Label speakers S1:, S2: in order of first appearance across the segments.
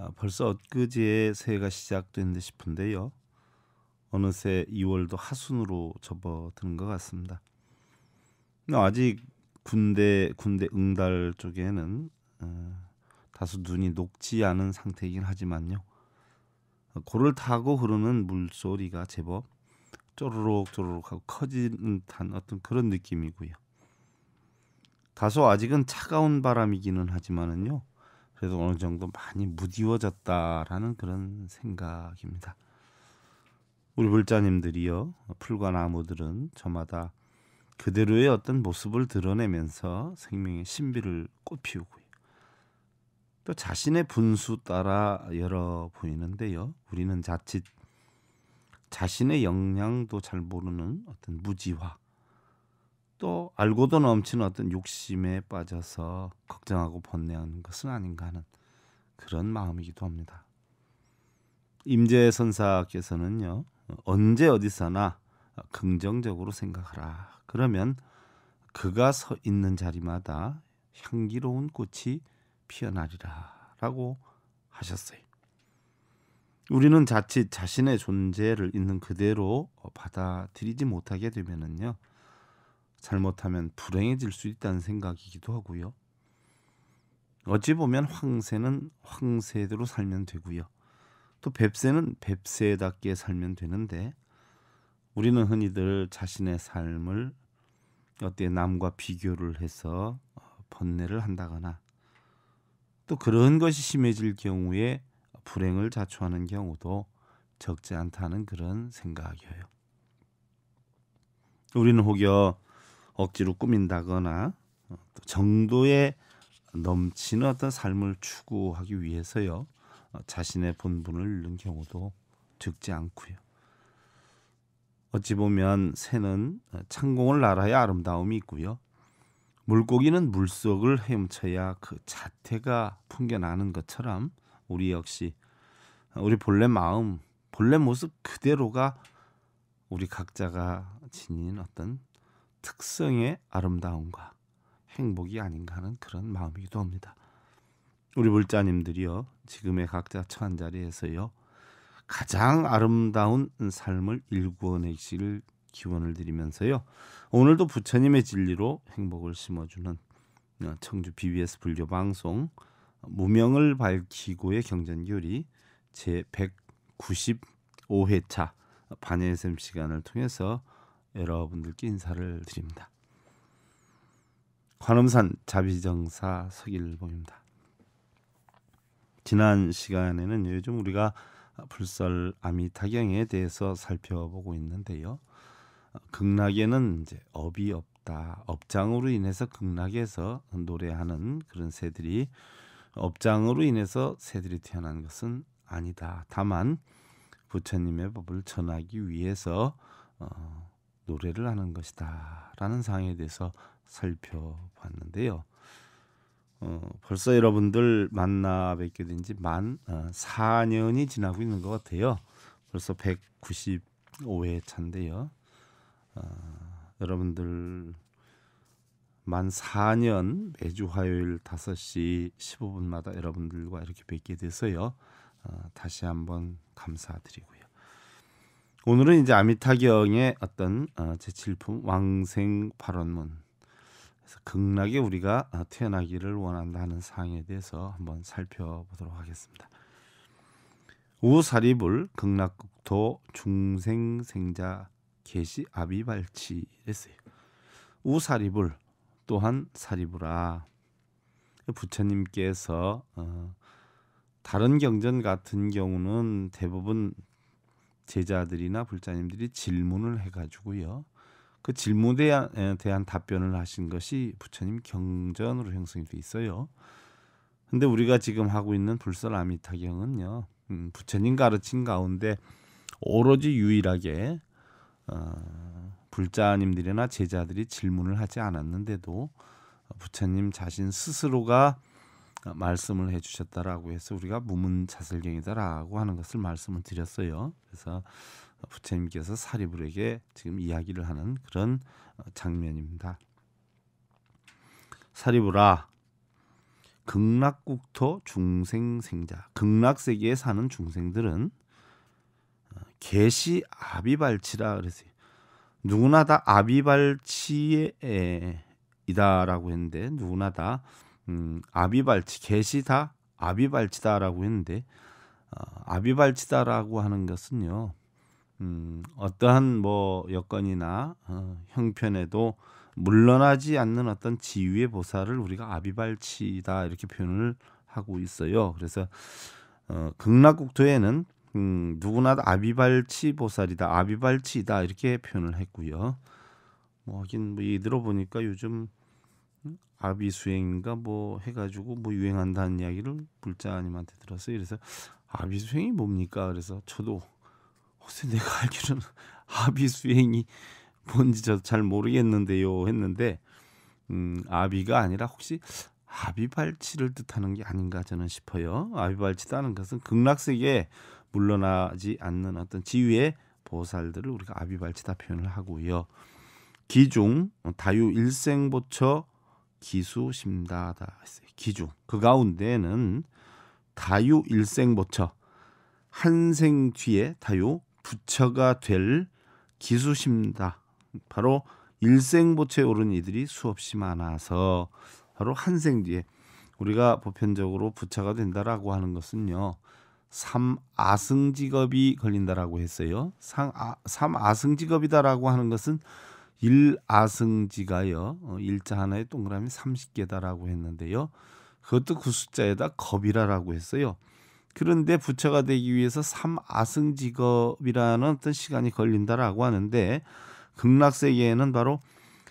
S1: 아, 벌써 엊그제 새해가 시작된 듯 싶은데요. 어느새 2월도 하순으로 접어드는 것 같습니다. 아직 군대 군대 응달 쪽에는 어, 다소 눈이 녹지 않은 상태이긴 하지만요. 고를 어, 타고 흐르는 물소리가 제법 쪼르륵 쪼르륵하고 커지는 듯한 어떤 그런 느낌이고요. 다소 아직은 차가운 바람이기는 하지만은요. 그래도 어느 정도 많이 무디워졌다라는 그런 생각입니다. 우리 불자님들이요 풀과 나무들은 저마다 그대로의 어떤 모습을 드러내면서 생명의 신비를 꽃피우고요. 또 자신의 분수 따라 열어 보이는데요. 우리는 자칫 자신의 역량도 잘 모르는 어떤 무지화 또 알고도 넘치는 어떤 욕심에 빠져서 걱정하고 번뇌하는 것은 아닌가 하는 그런 마음이기도 합니다. 임재 선사께서는요 언제 어디서나 긍정적으로 생각하라. 그러면 그가 서 있는 자리마다 향기로운 꽃이 피어나리라라고 하셨어요. 우리는 자칫 자신의 존재를 있는 그대로 받아들이지 못하게 되면은요 잘못하면 불행해질 수 있다는 생각이기도 하고요. 어찌 보면 황새는 황새대로 살면 되고요. 또 뱁새는 뱁새답게 살면 되는데 우리는 흔히들 자신의 삶을 어때 남과 비교를 해서 어, 번뇌를 한다거나 또 그런 것이 심해질 경우에 불행을 자초하는 경우도 적지 않다는 그런 생각이에요. 우리는 혹여 억지로 꾸민다거나 어, 정도의 넘치는 어떤 삶을 추구하기 위해서요 어, 자신의 본분을 잃는 경우도 적지 않고요. 어찌 보면 새는 어, 창공을 날아야 아름다움이 있고요. 물고기는 물속을 헤엄쳐야 그 자태가 풍겨나는 것처럼 우리 역시 우리 본래 마음, 본래 모습 그대로가 우리 각자가 지닌 어떤 특성의 아름다움과 행복이 아닌가 하는 그런 마음이기도 합니다. 우리 물자님들이요. 지금의 각자 처한 자리에서요. 가장 아름다운 삶을 일구어내시길 기원을 드리면서요. 오늘도 부처님의 진리로 행복을 심어주는 어, 청주 BBS 불교 방송 어, 무명을 밝히고의 경전교리 제 195회차 반예샘 시간을 통해서 여러분들께 인사를 드립니다. 관음산 자비정사 서길범입니다. 지난 시간에는 요즘 우리가 불설 아미타경에 대해서 살펴보고 있는데요. 극락에는 이제 업이 없다. 업장으로 인해서 극락에서 노래하는 그런 새들이 업장으로 인해서 새들이 태어난 것은 아니다. 다만 부처님의 법을 전하기 위해서 어, 노래를 하는 것이다. 라는 사항에 대해서 살펴봤는데요. 어, 벌써 여러분들 만나 뵙게 된 지만 어, 4년이 지나고 있는 것 같아요. 벌써 195회 차인데요. 어, 여러분들 만 4년 매주 화요일 5시 15분마다 여러분들과 이렇게 뵙게 돼서요. 어, 다시 한번 감사드리고요. 오늘은 이제 아미타경의 어떤 제칠품 어, 왕생 발언문 그서 극락에 우리가 어, 태어나기를 원한다는 사항에 대해서 한번 살펴보도록 하겠습니다. 우사리불 극락국토 중생생자 계시 아비발치 했어요. 우사리불 또한 사리불아 부처님께서 어, 다른 경전 같은 경우는 대부분 제자들이나 불자님들이 질문을 해가지고요. 그 질문에 대한, 답변을 하신 것이 부처님 경전으로 형성이 돼 있어요. 근데 우리가 지금 하고 있는 불설아미타경은요. 음, 부처님 가르친 가운데 오로지 유일하게 어, 불자님들이나 제자들이 질문을 하지 않았는데도 부처님 자신 스스로가 어, 말씀을 해주셨다라고 해서 우리가 무문자슬경이다라고 하는 것을 말씀을 드렸어요. 그래서 부처님께서 사리불에게 지금 이야기를 하는 그런 어, 장면입니다. 사리불아, 극락국토 중생생자, 극락세계에 사는 중생들은 계시 어, 아비발치라 그랬어요. 누구나 다 아비발치에 이다라고 했는데 누구나 다 음, 아비발치 개시다 아비발치다라고 했는데 어, 아비발치다라고 하는 것은요. 음, 어떠한 뭐 여건이나 어, 형편에도 물러나지 않는 어떤 지위의 보살을 우리가 아비발치다 이렇게 표현을 하고 있어요. 그래서 어, 극락국토에는 음, 누구나 아비발치 보살이다, 아비발치다 이렇게 표현을 했고요. 뭐 하긴 뭐 이 들어보니까 요즘 아비 수행인가 뭐 해가지고 뭐 유행한다는 이야기를 불자님한테 들었어요. 그래서 아비 수행이 뭡니까? 그래서 저도 혹시 내가 알기로는 아비 수행이 뭔지 저도 잘 모르겠는데요 했는데 음 아비가 아니라 혹시 아비발치를 뜻하는 게 아닌가 저는 싶어요. 아비발치다는 것은 극락세계 물러나지 않는 어떤 지위의 보살들을 우리가 아비발치다 표현을 하고요. 기중 다유 일생보처 기수 심다다 했어요. 기주. 그 가운데는 다유 일생 보처 한생 뒤에 다유 부처가 될 기수 심다. 바로 일생 보처에 오른 이들이 수없이 많아서 바로 한생 뒤에 우리가 보편적으로 부처가 된다라고 하는 것은요. 삼아승 직업이 걸린다라고 했어요. 삼아승 직업이다라고 하는 것은 일아승지가요. 어, 일자 하나에 동그라미 30개다라고 했는데요. 그것도 그 숫자에다 겁이라라고 했어요. 그런데 부처가 되기 위해서 삼아승지겁이라는 어떤 시간이 걸린다라고 하는데 극락세계에는 바로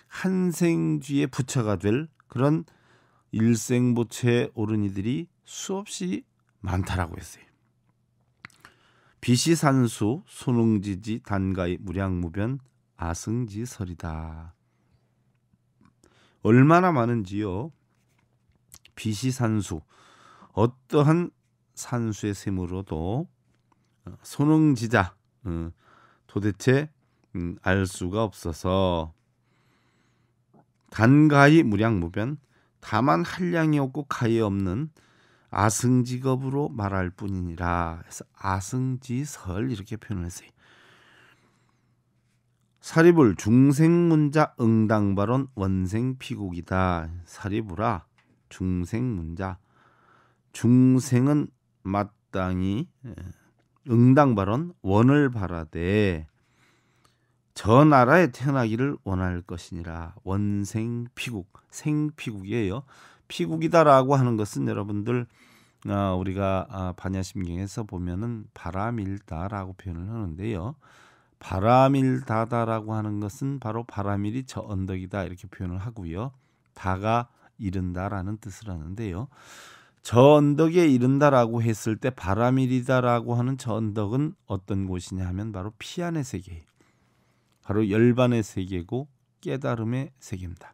S1: 한생쥐의 부처가 될 그런 일생부처에 오른 이들이 수없이 많다라고 했어요. 비시산수, 소능지지, 단가의 무량무변, 아승지설이다. 얼마나 많은지요? 비시산수 어떠한 산수의 셈으로도 어, 손흥지자 어, 도대체 음, 알 수가 없어서 단가히 무량무변 다만 한량이 없고 가히 없는 아승지겁으로 말할 뿐이니라 해서 아승지설 이렇게 표현을 했어요. 사립을 중생문자 응당발언 원생피국이다. 사립으라 중생문자. 중생은 마땅히 예, 응당발언 원을 바라되 저 나라에 태어나기를 원할 것이니라 원생피국 생피국이에요. 피국이다라고 하는 것은 여러분들 아, 우리가 아, 반야심경에서 보면은 바람일다라고 표현을 하는데요. 바람일다다라고 하는 것은 바로 바람일이 저 언덕이다 이렇게 표현을 하고요. 다가 이른다라는 뜻을 하는데요. 저 언덕에 이른다라고 했을 때 바람일이다라고 하는 저 언덕은 어떤 곳이냐 하면 바로 피안의 세계, 바로 열반의 세계고 깨달음의 세계입니다.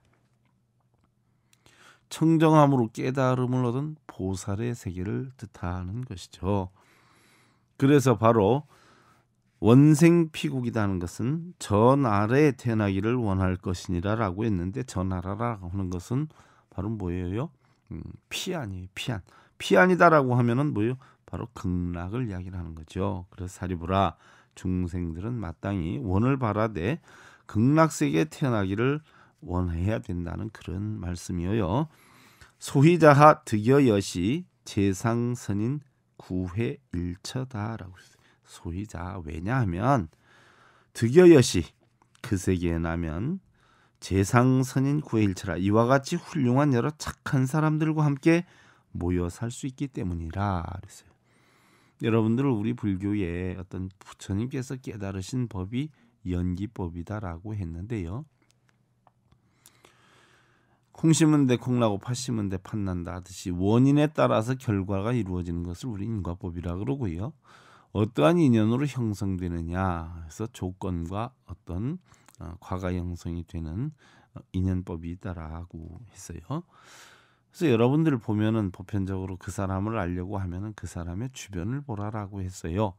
S1: 청정함으로 깨달음을 얻은 보살의 세계를 뜻하는 것이죠. 그래서 바로 원생 피국이라는 것은 전 아래에 태어나기를 원할 것이니라라고 했는데 전 아라라고 하는 것은 바로 뭐예요? 음, 피안이에요. 피안. 피안이다라고 하면은 뭐예요? 바로 극락을 이야기를 하는 거죠. 그래서 사리부라 중생들은 마땅히 원을 바라되 극락 세계에 태어나기를 원해야 된다는 그런 말씀이어요. 소희자하 득여여시 재상선인 구회 일처다라고 했어요. 소희자 왜냐하면 득여여시 그 세계에 나면 재상선인 구해일처라 이와 같이 훌륭한 여러 착한 사람들과 함께 모여 살 수 있기 때문이라 그랬어요. 여러분들 우리 불교의 어떤 부처님께서 깨달으신 법이 연기법이다라고 했는데요. 콩 심은 데 콩나고 팥 심은 데 팥난다 하듯이 원인에 따라서 결과가 이루어지는 것을 우리 인과법이라 그러고요. 어떠한 인연으로 형성되느냐 해서 조건과 어떤 어, 과가 형성이 되는 어, 인연법이 있다라고 했어요. 그래서 여러분들 보면은 보편적으로 그 사람을 알려고 하면은 그 사람의 주변을 보라라고 했어요.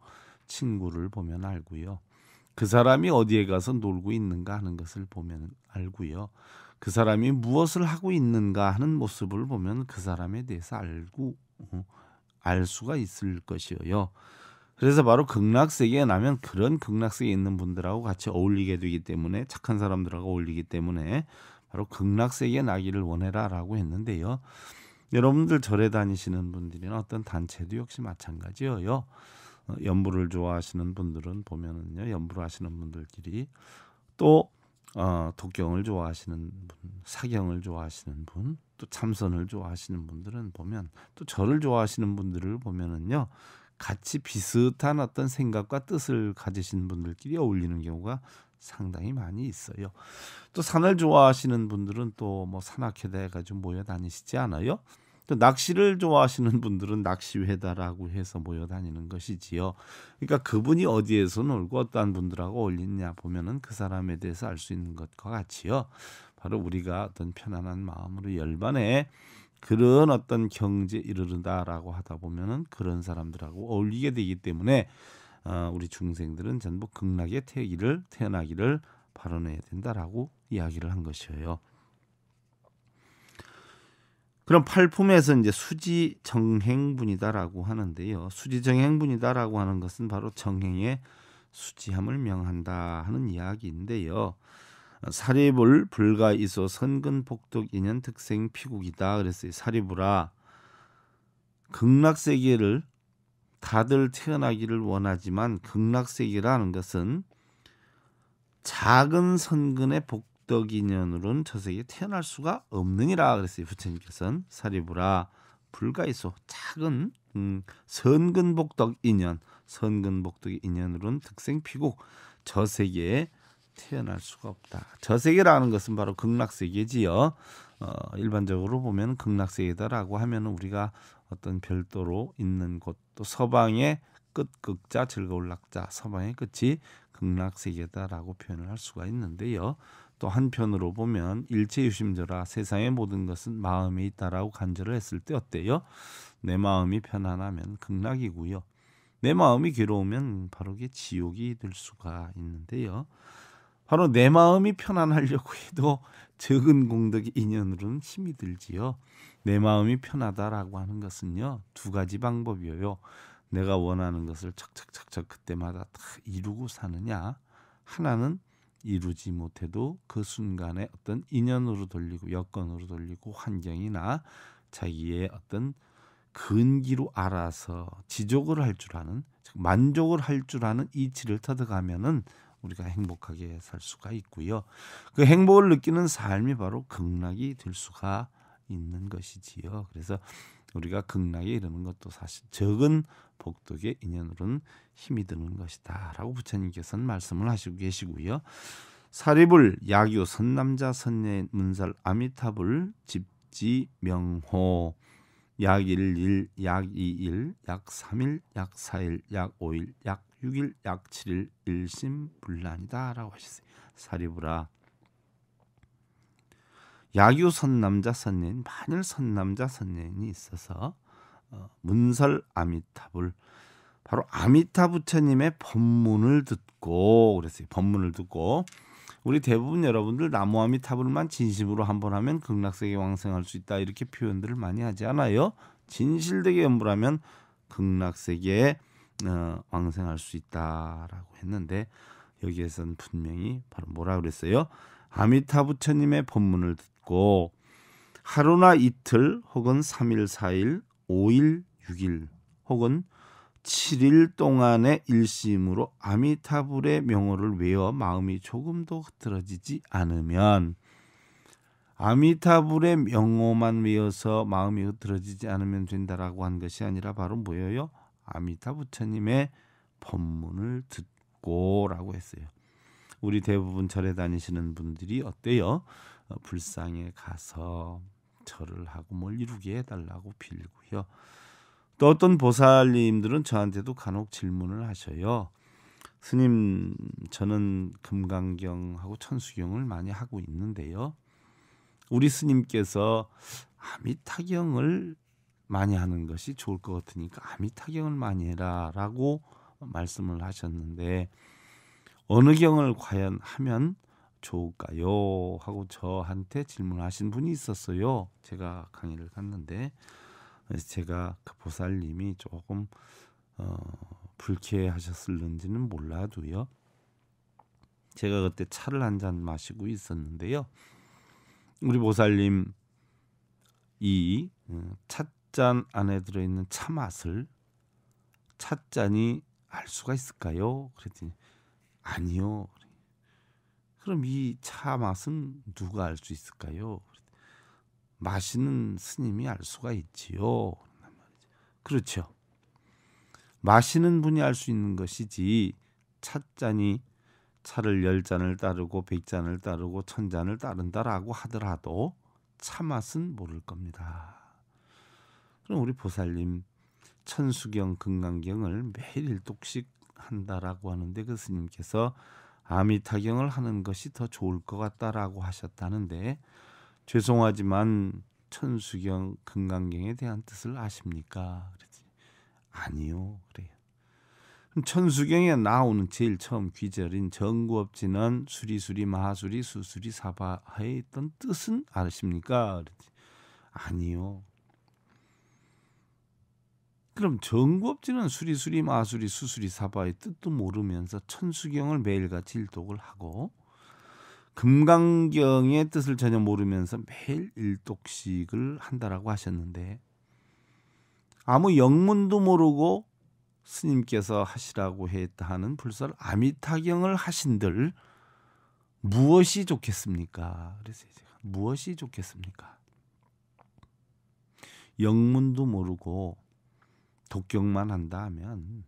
S1: 친구를 보면 알고요. 그 사람이 어디에 가서 놀고 있는가 하는 것을 보면 알고요. 그 사람이 무엇을 하고 있는가 하는 모습을 보면 그 사람에 대해서 알고 어, 알 수가 있을 것이에요. 그래서 바로 극락세계에 나면 그런 극락세계에 있는 분들하고 같이 어울리게 되기 때문에 착한 사람들하고 어울리기 때문에 바로 극락세계에 나기를 원해라라고 했는데요. 여러분들 절에 다니시는 분들이나 어떤 단체도 역시 마찬가지예요. 어, 연불을 좋아하시는 분들은 보면은요 연불 하시는 분들끼리 또 어, 독경을 좋아하시는 분, 사경을 좋아하시는 분, 또 참선을 좋아하시는 분들은 보면 또 절을 좋아하시는 분들을 보면은요 같이 비슷한 어떤 생각과 뜻을 가지신 분들끼리 어울리는 경우가 상당히 많이 있어요. 또 산을 좋아하시는 분들은 또 뭐 산악회다 해가지고 모여 다니시지 않아요? 또 낚시를 좋아하시는 분들은 낚시회다라고 해서 모여 다니는 것이지요. 그러니까 그분이 어디에서 놀고 어떠한 분들하고 어울리냐 보면은 그 사람에 대해서 알 수 있는 것과 같이요. 바로 우리가 어떤 편안한 마음으로 열반에 그런 어떤 경지에 이르르다라고 하다 보면은 그런 사람들하고 어울리게 되기 때문에 어, 우리 중생들은 전부 극락의 태기를 태어나기를 발언해야 된다라고 이야기를 한 것이에요. 그럼 팔품에서 이제 수지 정행분이다라고 하는데요. 수지 정행분이다라고 하는 것은 바로 정행의 수지함을 명한다 하는 이야기인데요. 사리불 불가 이소 선근 복덕 인연 특생 피국이다 그랬어요. 사리불아 극락 세계를 다들 태어나기를 원하지만 극락 세계라는 것은 작은 선근의 복덕 인연으로는 저 세계에 태어날 수가 없느니라 그랬어요. 부처님께서는 사리불아 불가이소 작은 음, 선근 복덕 인연 선근 복덕 인연으로는 특생 피국 저 세계에 태어날 수가 없다. 저세계라는 것은 바로 극락세계지요. 어, 일반적으로 보면 극락세계다라고 하면 우리가 어떤 별도로 있는 곳, 또 서방의 끝 극자 즐거울 낙자, 서방의 끝이 극락세계다라고 표현을 할 수가 있는데요. 또 한편으로 보면 일체유심저라 세상의 모든 것은 마음이 있다라고 간절을 했을 때 어때요? 내 마음이 편안하면 극락이고요. 내 마음이 괴로우면 바로 게 지옥이 될 수가 있는데요. 바로 내 마음이 편안하려고 해도 적은 공덕의 인연으로는 힘이 들지요. 내 마음이 편하다라고 하는 것은요. 두 가지 방법이에요. 내가 원하는 것을 척척척척 그때마다 다 이루고 사느냐. 하나는 이루지 못해도 그 순간에 어떤 인연으로 돌리고 여건으로 돌리고 환경이나 자기의 어떤 근기로 알아서 지족을 할 줄 아는 즉 만족을 할 줄 아는 이치를 터득하면은 우리가 행복하게 살 수가 있고요. 그 행복을 느끼는 삶이 바로 극락이 될 수가 있는 것이지요. 그래서 우리가 극락에 이르는 것도 사실 적은 복덕의 인연으로는 힘이 드는 것이다라고 부처님께서는 말씀을 하시고 계시고요. 사립을 야교 선남자 선예 문살 아미타불 집지 명호 약 1일, 약 2일, 약 3일, 약 4일, 약 5일, 약 6일 약 7일 일심불란이다라고 하셨어요. 사리부라야유 선남자 선례인 만일 선남자 선례이 있어서 어, 문설 아미타불 바로 아미타 부처님의 법문을 듣고 그랬어요. 법문을 듣고 우리 대부분 여러분들 나무 아미타불만 진심으로 한번 하면 극락세계 왕생할 수 있다 이렇게 표현들을 많이 하지 않아요. 진실되게 염불하면 극락세계에 어, 왕생할 수 있다라고 했는데 여기에서는 분명히 바로 뭐라 그랬어요? 아미타 부처님의 본문을 듣고 하루나 이틀 혹은 삼일사일오일육일 혹은 칠일 동안의 일심으로 아미타불의 명호를 외워 마음이 조금도 흐트러지지 않으면 아미타불의 명호만 외워서 마음이 흐트러지지 않으면 된다라고 한 것이 아니라 바로 뭐예요? 아미타 부처님의 법문을 듣고라고 했어요. 우리 대부분 절에 다니시는 분들이 어때요? 어, 불상에 가서 절을 하고 뭘 이루게 해달라고 빌고요. 또 어떤 보살님들은 저한테도 간혹 질문을 하셔요. 스님, 저는 금강경하고 천수경을 많이 하고 있는데요. 우리 스님께서 아미타경을 많이 하는 것이 좋을 것 같으니까 아미 타경을 많이 해라라고 말씀을 하셨는데 어느 경을 과연 하면 좋을까요? 하고 저한테 질문하신 분이 있었어요. 제가 강의를 갔는데 제가 그 보살님이 조금 어, 불쾌하셨을는지는 몰라도요. 제가 그때 차를 한 잔 마시고 있었는데요. 우리 보살님 이찻 음, 찻잔 안에 들어있는 차 맛을 찻잔이 알 수가 있을까요? 그랬더니 아니요. 그럼 이 차 맛은 누가 알 수 있을까요? 마시는 스님이 알 수가 있지요. 그렇죠. 마시는 분이 알 수 있는 것이지 찻잔이 차를 열 잔을 따르고 백 잔을 따르고 천 잔을 따른다라고 하더라도 차 맛은 모를 겁니다. 그럼 우리 보살님 천수경 금강경을 매일 일독씩 한다라고 하는데 그 스님께서 아미타경을 하는 것이 더 좋을 것 같다라고 하셨다는데 죄송하지만 천수경 금강경에 대한 뜻을 아십니까? 그러지 아니요 그래요. 천수경에 나오는 제일 처음 귀절인 정구업진은 수리수리 마하수리 수수리 사바하에 있던 뜻은 아십니까? 그러지 아니요 그럼 정구업지는 수리수리 마수리 수수리 사바의 뜻도 모르면서 천수경을 매일같이 일독을 하고 금강경의 뜻을 전혀 모르면서 매일 일독식을 한다라고 하셨는데 아무 영문도 모르고 스님께서 하시라고 했다 하는 불설 아미타경을 하신들 무엇이 좋겠습니까? 그래서 제 무엇이 좋겠습니까? 영문도 모르고 독경만 한다 하면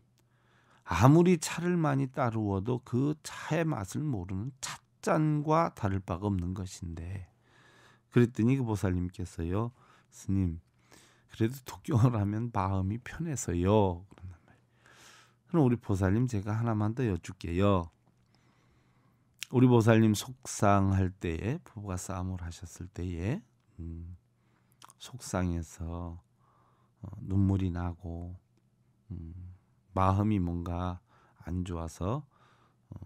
S1: 아무리 차를 많이 따르워도 그 차의 맛을 모르는 찻잔과 다를 바가 없는 것인데 그랬더니 그 보살님께서요 스님 그래도 독경을 하면 마음이 편해서요 그런단 말이에요 그럼 우리 보살님 제가 하나만 더 여쭙게요 우리 보살님 속상할 때에 부부가 싸움을 하셨을 때에 음, 속상해서 어, 눈물이 나고 음, 마음이 뭔가 안 좋아서 어,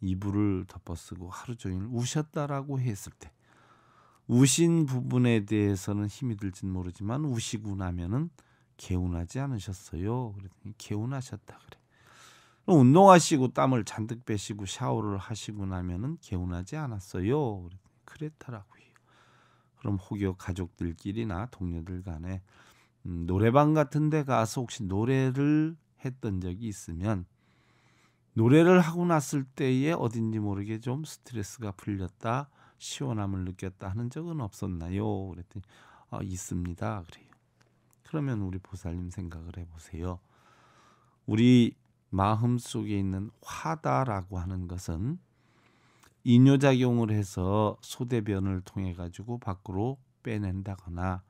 S1: 이불을 덮어쓰고 하루 종일 우셨다라고 했을 때 우신 부분에 대해서는 힘이 들진 모르지만 우시고 나면은 개운하지 않으셨어요. 그랬더니 개운하셨다 그래. 운동하시고 땀을 잔뜩 빼시고 샤워를 하시고 나면은 개운하지 않았어요. 그랬더라고요 그럼 혹여 가족들끼리나 동료들 간에 음, 노래방 같은 데 가서 혹시 노래를 했던 적이 있으면 노래를 하고 났을 때에 어딘지 모르게 좀 스트레스가 풀렸다 시원함을 느꼈다 하는 적은 없었나요? 그랬더니 어, 있습니다. 그래요. 그러면 우리 보살님 생각을 해보세요. 우리 마음 속에 있는 화다라고 하는 것은 이뇨작용을 해서 소대변을 통해 가지고 밖으로 빼낸다거나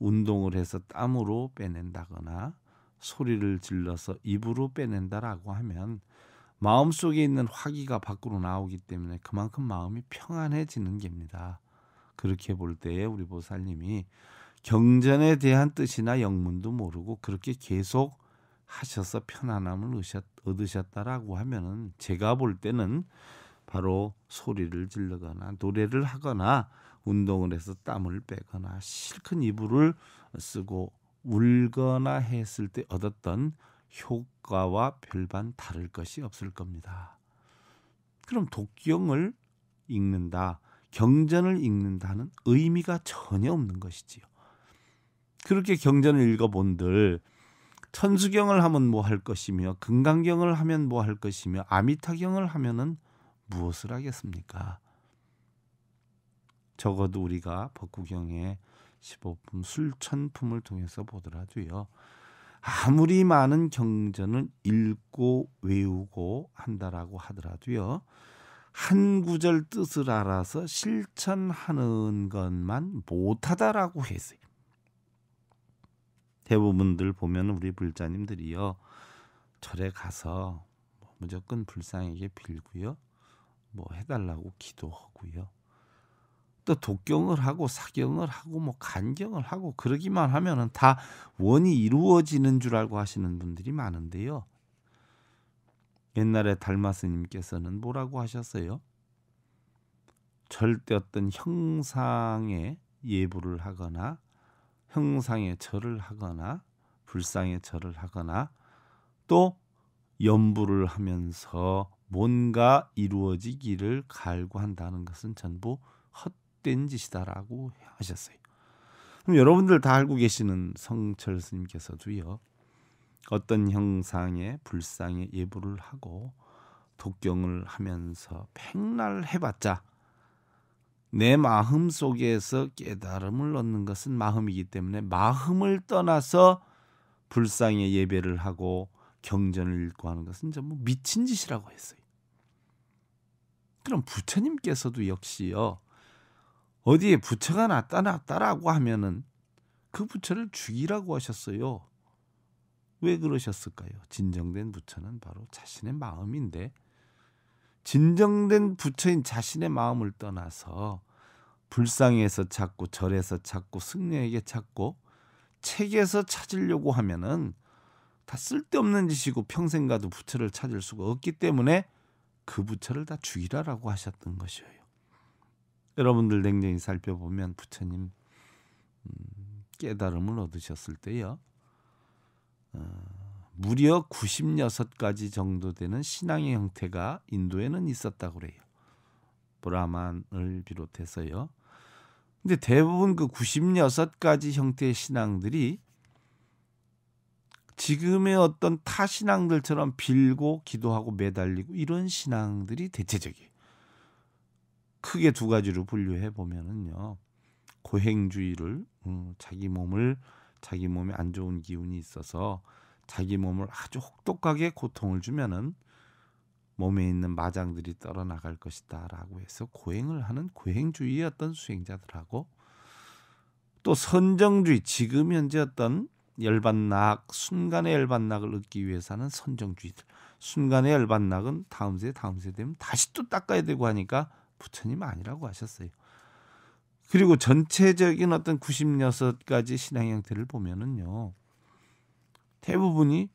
S1: 운동을 해서 땀으로 빼낸다거나 소리를 질러서 입으로 빼낸다라고 하면 마음속에 있는 화기가 밖으로 나오기 때문에 그만큼 마음이 평안해지는 겁니다. 그렇게 볼 때에 우리 보살님이 경전에 대한 뜻이나 영문도 모르고 그렇게 계속 하셔서 편안함을 얻으셨다라고 하면은 제가 볼 때는 바로 소리를 질르거나 노래를 하거나 운동을 해서 땀을 빼거나 실컷 이불을 쓰고 울거나 했을 때 얻었던 효과와 별반 다를 것이 없을 겁니다. 그럼 독경을 읽는다, 경전을 읽는다는 의미가 전혀 없는 것이지요. 그렇게 경전을 읽어본들 천수경을 하면 뭐 할 것이며 금강경을 하면 뭐 할 것이며 아미타경을 하면은 무엇을 하겠습니까? 적어도 우리가 법구경의 15품 술천품을 통해서 보더라도요. 아무리 많은 경전을 읽고 외우고 한다라고 하더라도요. 한 구절 뜻을 알아서 실천하는 것만 못하다라고 했어요. 대부분들 보면 우리 불자님들이요. 절에 가서 뭐 무조건 불상에게 빌고요. 뭐 해달라고 기도하고요. 또 독경을 하고 사경을 하고 뭐 간경을 하고 그러기만 하면은 다 원이 이루어지는 줄 알고 하시는 분들이 많은데요. 옛날에 달마스님께서는 뭐라고 하셨어요? 절대 어떤 형상의 예불을 하거나 형상의 절을 하거나 불상의 절을 하거나 또 염불을 하면서 뭔가 이루어지기를 갈구한다는 것은 전부 헛된 짓이다라고 하셨어요. 그럼 여러분들 다 알고 계시는 성철 스님께서도요. 어떤 형상의 불상의 예불을 하고 독경을 하면서 팽날해봤자 내 마음 속에서 깨달음을 얻는 것은 마음이기 때문에 마음을 떠나서 불상의 예배를 하고 경전을 읽고 하는 것은 전부 미친 짓이라고 했어요. 그럼 부처님께서도 역시요. 어디에 부처가 났다 났다라고 하면은 그 부처를 죽이라고 하셨어요. 왜 그러셨을까요? 진정된 부처는 바로 자신의 마음인데 진정된 부처인 자신의 마음을 떠나서 불상에서 찾고 절에서 찾고 승려에게 찾고 책에서 찾으려고 하면은 다 쓸데없는 짓이고 평생 가도 부처를 찾을 수가 없기 때문에 그 부처를 다 죽이라라고 하셨던 것이에요. 여러분들 냉정히 살펴보면 부처님 음, 깨달음을 얻으셨을 때요. 어, 무려 96가지 정도 되는 신앙의 형태가 인도에는 있었다고 그래요. 브라만을 비롯해서요. 근데 대부분 그 96가지 형태의 신앙들이 지금의 어떤 타 신앙들처럼 빌고 기도하고 매달리고 이런 신앙들이 대체적이에요. 크게 두 가지로 분류해 보면은요. 고행주의를 음, 자기 몸을 자기 몸에 안 좋은 기운이 있어서 자기 몸을 아주 혹독하게 고통을 주면은 몸에 있는 마장들이 떨어 나갈 것이다라고 해서 고행을 하는 고행주의의 어떤 수행자들하고 또 선정주의 지금 현재 어떤 열반낙 순간의 열반낙을 얻기 위해서 하는 선정주의들. 순간의 열반낙은 다음 세대, 다음 세대 되면 다시 또 닦아야 되고 하니까 부처님 아니라고 하셨어요. 그리고 전체적인 어떤 96가지 신앙 형태를 보면은요. 대부분이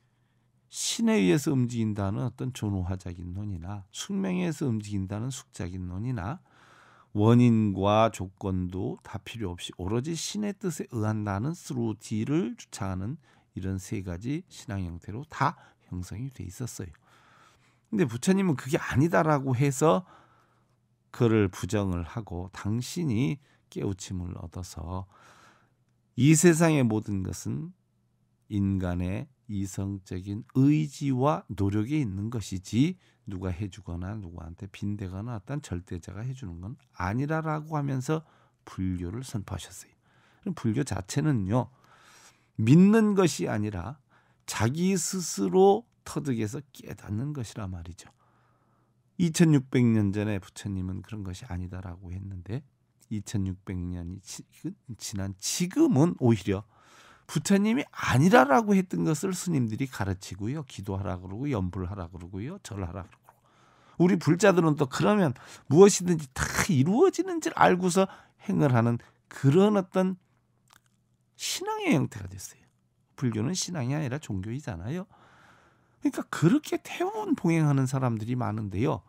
S1: 신에 의해서 움직인다는 어떤 존호화적인 논이나 숙명에 서 움직인다는 숙적인 논이나 원인과 조건도 다 필요 없이 오로지 신의 뜻에 의한다는 스루 디를 주창하는 이런 세 가지 신앙 형태로 다 형성이 돼 있었어요. 근데 부처님은 그게 아니다라고 해서 그를 부정을 하고 당신이 깨우침을 얻어서 이 세상의 모든 것은 인간의 이성적인 의지와 노력에 있는 것이지 누가 해주거나 누구한테 빈대거나 어떤 절대자가 해주는 건 아니라라고 하면서 불교를 선포하셨어요. 불교 자체는요 믿는 것이 아니라 자기 스스로 터득해서 깨닫는 것이라 말이죠. 2600년 전에 부처님은 그런 것이 아니다라고 했는데 2600년이 지, 그 지난 지금은 오히려 부처님이 아니라라고 했던 것을 스님들이 가르치고요. 기도하라 그러고 염불하라 그러고요. 절하라 그러고. 우리 불자들은 또 그러면 무엇이든지 다 이루어지는 지를 알고서 행을 하는 그런 어떤 신앙의 형태가 됐어요. 불교는 신앙이 아니라 종교이잖아요. 그러니까 그렇게 태운 봉행하는 사람들이 많은데요.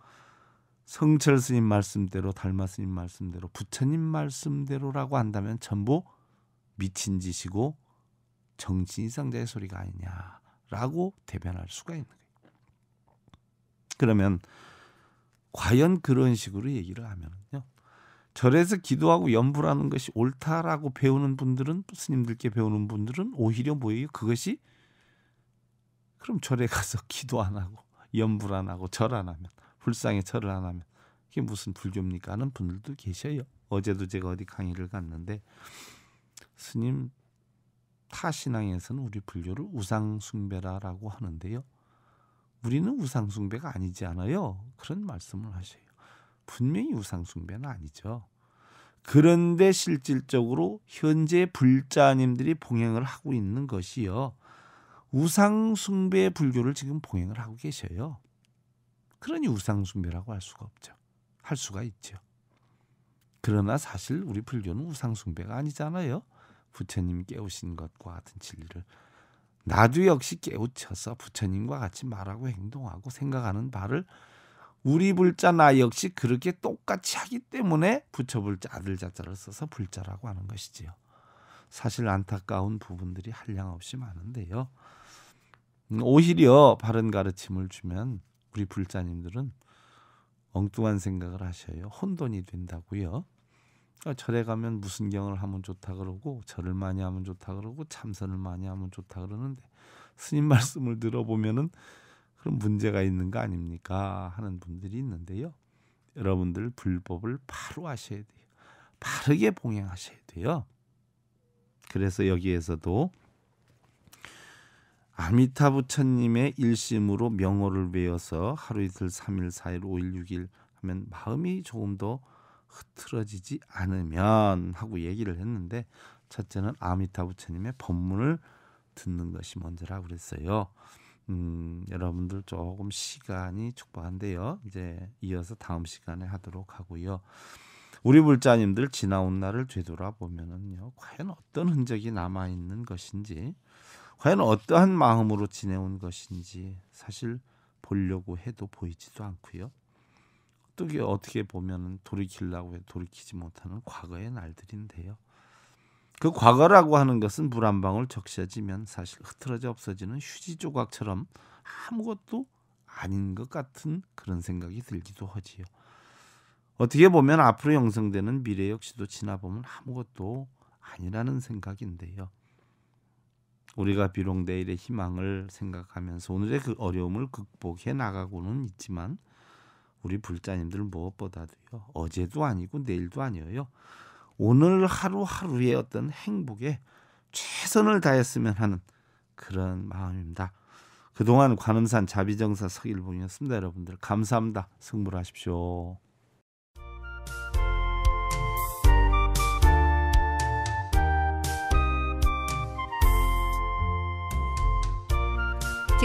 S1: 성철 스님 말씀대로 달마 스님 말씀대로 부처님 말씀대로라고 한다면 전부 미친 짓이고 정신상자의 소리가 아니냐라고 대변할 수가 있는 거예요. 그러면 과연 그런 식으로 얘기를 하면은요. 절에서 기도하고 연불하는 것이 옳다라고 배우는 분들은 스님들께 배우는 분들은 오히려 뭐예요? 그것이 그럼 절에 가서 기도 안 하고 연불 안 하고 절 안 하면 불상에 절을 안 하면 이게 무슨 불교입니까 하는 분들도 계셔요. 어제도 제가 어디 강의를 갔는데 스님 타 신앙에서는 우리 불교를 우상숭배라라고 하는데요. 우리는 우상숭배가 아니지 않아요. 그런 말씀을 하셔요. 분명히 우상숭배는 아니죠. 그런데 실질적으로 현재 불자님들이 봉행을 하고 있는 것이요. 우상숭배 불교를 지금 봉행을 하고 계셔요. 그러니 우상숭배라고 할 수가 없죠. 할 수가 있죠. 그러나 사실 우리 불교는 우상숭배가 아니잖아요. 부처님 깨우신 것과 같은 진리를 나도 역시 깨우쳐서 부처님과 같이 말하고 행동하고 생각하는 바를 우리 불자 나 역시 그렇게 똑같이 하기 때문에 부처 불자 아들 자자를 써서 불자라고 하는 것이지요. 사실 안타까운 부분들이 한량 없이 많은데요. 음, 오히려 바른 가르침을 주면 우리 불자님들은 엉뚱한 생각을 하셔요. 혼돈이 된다고요. 아, 절에 가면 무슨 경을 하면 좋다 그러고 절을 많이 하면 좋다 그러고 참선을 많이 하면 좋다 그러는데 스님 말씀을 들어보면은 그런 문제가 있는 거 아닙니까 하는 분들이 있는데요. 여러분들 불법을 바로 하셔야 돼요. 바르게 봉행하셔야 돼요. 그래서 여기에서도 아미타 부처님의 일심으로 명호를 외워서 하루 이틀 삼일 사일 오일 육일 하면 마음이 조금 더 흐트러지지 않으면 하고 얘기를 했는데 첫째는 아미타 부처님의 법문을 듣는 것이 먼저라고 그랬어요. 음, 여러분들 조금 시간이 촉박한데요. 이제 이어서 다음 시간에 하도록 하고요. 우리 불자님들 지나온 날을 되돌아보면은요. 과연 어떤 흔적이 남아 있는 것인지, 과연 어떠한 마음으로 지내온 것인지 사실 보려고 해도 보이지도 않고요. 헛되게 어떻게 보면은 돌이키려고 해 돌이키지 못하는 과거의 날들인데요. 그 과거라고 하는 것은 물 한 방울 적셔지면 사실 흐트러져 없어지는 휴지 조각처럼 아무것도 아닌 것 같은 그런 생각이 들기도 하지요. 어떻게 보면 앞으로 형성되는 미래 역시도 지나보면 아무것도 아니라는 생각인데요. 우리가 비록 내일의 희망을 생각하면서 오늘의 그 어려움을 극복해 나가고는 있지만 우리 불자님들 무엇보다도요. 어제도 아니고 내일도 아니에요. 오늘 하루하루의 어떤 행복에 최선을 다했으면 하는 그런 마음입니다. 그동안 관음산 자비정사 석일봉이었습니다 여러분들 감사합니다. 승부하십시오.